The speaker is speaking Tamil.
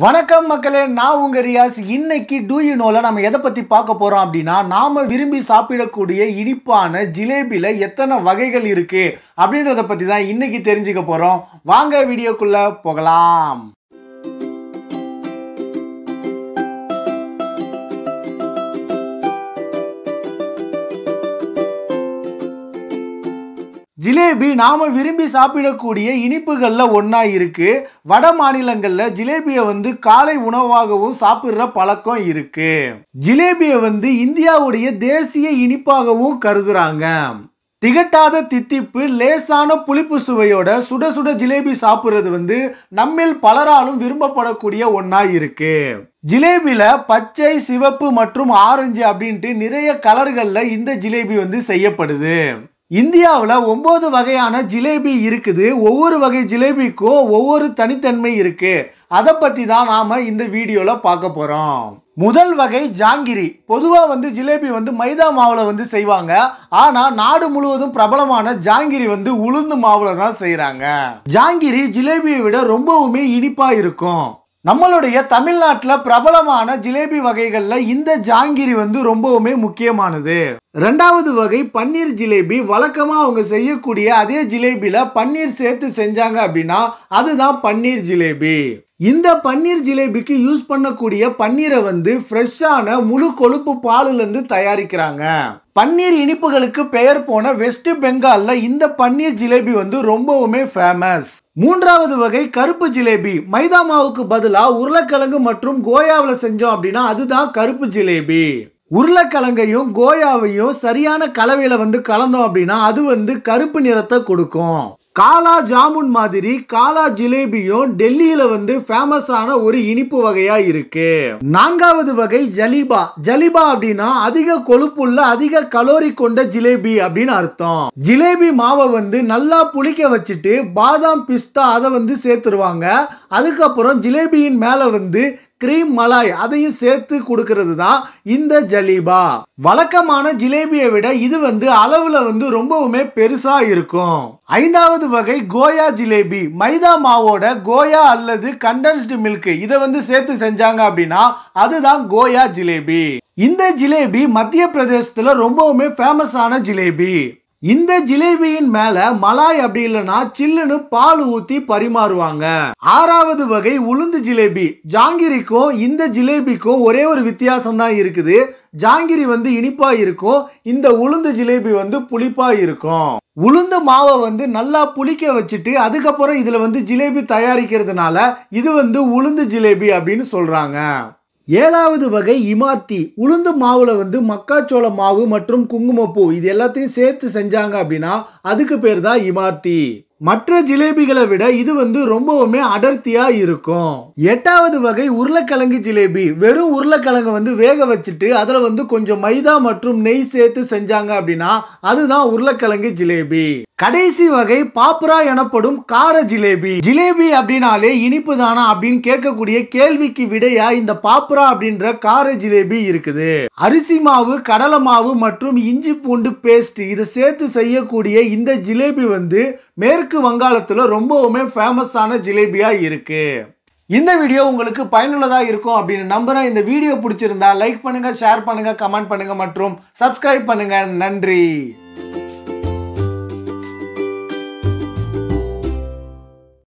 வணக்கம் மக்களே நான் உங்கள் ரியாஸ் இன்னைக்கு டூ யூ நம்ம எதை பற்றி பார்க்க போகிறோம் அப்படின்னா நாம் விரும்பி சாப்பிடக்கூடிய இனிப்பான ஜிலேபியில் எத்தனை வகைகள் இருக்குது அப்படின்றத பற்றி தான் இன்னைக்கு தெரிஞ்சுக்க போகிறோம் வாங்க வீடியோக்குள்ளே போகலாம் ஜிலேபி நாம் விரும்பி சாப்பிடக்கூடிய இனிப்புகளில் ஒன்றா இருக்குது வட மாநிலங்களில் ஜிலேபியை வந்து காலை உணவாகவும் சாப்பிட்ற பழக்கம் இருக்குது ஜிலேபியை வந்து இந்தியாவுடைய தேசிய இனிப்பாகவும் கருதுகிறாங்க திகட்டாத தித்திப்பு லேசான புளிப்பு சுவையோட சுட சுட ஜிலேபி சாப்பிட்றது வந்து நம்மில் பலராலும் விரும்பப்படக்கூடிய ஒன்றா இருக்கு ஜிலேபியில் பச்சை சிவப்பு மற்றும் ஆரஞ்சு அப்படின்ட்டு நிறைய கலர்களில் இந்த ஜிலேபி வந்து செய்யப்படுது இந்தியாவில் ஒம்பது வகையான ஜிலேபி இருக்குது ஒவ்வொரு வகை ஜிலேபிக்கும் ஒவ்வொரு தனித்தன்மை இருக்குது அதை பற்றி தான் நாம் இந்த வீடியோவில் பார்க்க போகிறோம் முதல் வகை ஜாங்கிரி பொதுவாக வந்து ஜிலேபி வந்து மைதா மாவில் வந்து செய்வாங்க ஆனால் நாடு முழுவதும் பிரபலமான ஜாங்கிரி வந்து உளுந்து மாவில் தான் செய்கிறாங்க ஜாங்கிரி ஜிலேபியை விட ரொம்பவுமே இனிப்பாக இருக்கும் நம்மளுடைய தமிழ்நாட்டில் பிரபலமான ஜிலேபி வகைகளில் இந்த ஜாங்கிரி வந்து ரொம்பவுமே முக்கியமானது ரெண்டாவது வகை பன்னீர் ஜிலேபி வழக்கமாக அவங்க செய்யக்கூடிய அதே ஜிலேபியில் பன்னீர் சேர்த்து செஞ்சாங்க அப்படின்னா அதுதான் பன்னீர் ஜிலேபி இந்த பன்னீர் ஜிலேபிக்கு யூஸ் பண்ணக்கூடிய பன்னீரை வந்து ஃப்ரெஷ்ஷான முழு கொழுப்பு பாலிலிருந்து தயாரிக்கிறாங்க பன்னீர் இனிப்புகளுக்கு பெயர் போன வெஸ்ட் பெங்காலில் இந்த பன்னீர் ஜிலேபி வந்து ரொம்பவுமே ஃபேமஸ் மூன்றாவது வகை கருப்பு ஜிலேபி மைதா மாவுக்கு பதிலாக உருளைக்கிழங்கு மற்றும் கோயாவில் செஞ்சோம் அப்படின்னா அதுதான் கருப்பு ஜிலேபி உருளைக்கிழங்கையும் கோயாவையும் சரியான கலவையில் வந்து கலந்தோம் அப்படின்னா அது வந்து கருப்பு நிறத்தை கொடுக்கும் காலா ஜாமுன் மாதிரி காலா ஜிலேபியும் டெல்லியில வந்து ஃபேமஸான ஒரு இனிப்பு வகையா இருக்கு நான்காவது வகை ஜலிபா ஜலிபா அப்படின்னா அதிக கொழுப்புள்ள அதிக கலோரி கொண்ட ஜிலேபி அப்படின்னு அர்த்தம் ஜிலேபி மாவை வந்து நல்லா புளிக்க வச்சுட்டு பாதாம் பிஸ்தா அதை வந்து சேர்த்துருவாங்க அதுக்கப்புறம் ஜிலேபியின் மேல வந்து கிரீம் மலாய் அதையும் சேர்த்து கொடுக்கறது தான் இந்த ஜலீபா வழக்கமான ஜிலேபியை விட இது வந்து அளவில் வந்து ரொம்பவுமே பெருசாக இருக்கும் ஐந்தாவது வகை கோயா ஜிலேபி மைதா மாவோட கோயா அல்லது கண்டென்ஸ்டு மில்க் இதை வந்து சேர்த்து செஞ்சாங்க அப்படின்னா அதுதான் கோயா ஜிலேபி இந்த ஜிலேபி மத்திய பிரதேசத்தில் ரொம்பவுமே ஃபேமஸான ஜிலேபி இந்த ஜிலேபியின் மேல மலாய் அப்படி இல்லைன்னா சில்லுன்னு பால் ஊத்தி பரிமாறுவாங்க ஆறாவது வகை உளுந்து ஜிலேபி ஜாங்கிரிக்கும் இந்த ஜிலேபிக்கும் ஒரே ஒரு வித்தியாசம் தான் இருக்குது ஜாங்கிரி வந்து இனிப்பா இருக்கும் இந்த உளுந்து ஜிலேபி வந்து புளிப்பா இருக்கும் உளுந்து மாவை வந்து நல்லா புளிக்க வச்சுட்டு அதுக்கப்புறம் இதில் வந்து ஜிலேபி தயாரிக்கிறதுனால இது வந்து உளுந்து ஜிலேபி அப்படின்னு சொல்கிறாங்க ஏழாவது வகை இமாத்தி உளுந்து மாவில் வந்து மக்காச்சோள மாவு மற்றும் குங்குமப்பூ இது எல்லாத்தையும் சேர்த்து செஞ்சாங்க அப்படின்னா அதுக்கு பேர் தான் இமாத்தி மற்ற ஜிலேபிகளை விட இது வந்து ரொம்பவுமே அடர்த்தியா இருக்கும் எட்டாவது வகை உருளைக்கிழங்கு ஜிலேபி வெறும் உருளைக்கிழங்கு வந்து வேக வச்சுட்டு அதுல வந்து கொஞ்சம் மைதா மற்றும் நெய் சேர்த்து செஞ்சாங்க அப்படின்னா அதுதான் உருளைக்கிழங்கு ஜிலேபி கடைசி வகை பாப்ரா எனப்படும் கார ஜிலேபி ஜிலேபி அப்படின்னாலே இனிப்பு தானா அப்படின்னு கேட்கக்கூடிய கேள்விக்கு விடையா இந்த பாப்ரா அப்படின்ற கார ஜிலேபி இருக்குது அரிசி மாவு கடலை மாவு மற்றும் இஞ்சி பூண்டு பேஸ்ட் இதை சேர்த்து செய்யக்கூடிய இந்த ஜிலேபி வந்து மேற்கு வங்காளத்தில் ரொம்பவுமே ஃபேமஸான ஜிலேபியாக இருக்கு இந்த வீடியோ உங்களுக்கு பயனுள்ளதாக இருக்கும் அப்படின்னு நம்புகிறேன் இந்த வீடியோ பிடிச்சிருந்தா லைக் பண்ணுங்கள் ஷேர் பண்ணுங்கள் கமெண்ட் பண்ணுங்கள் மற்றும் சப்ஸ்கிரைப் பண்ணுங்கள் நன்றி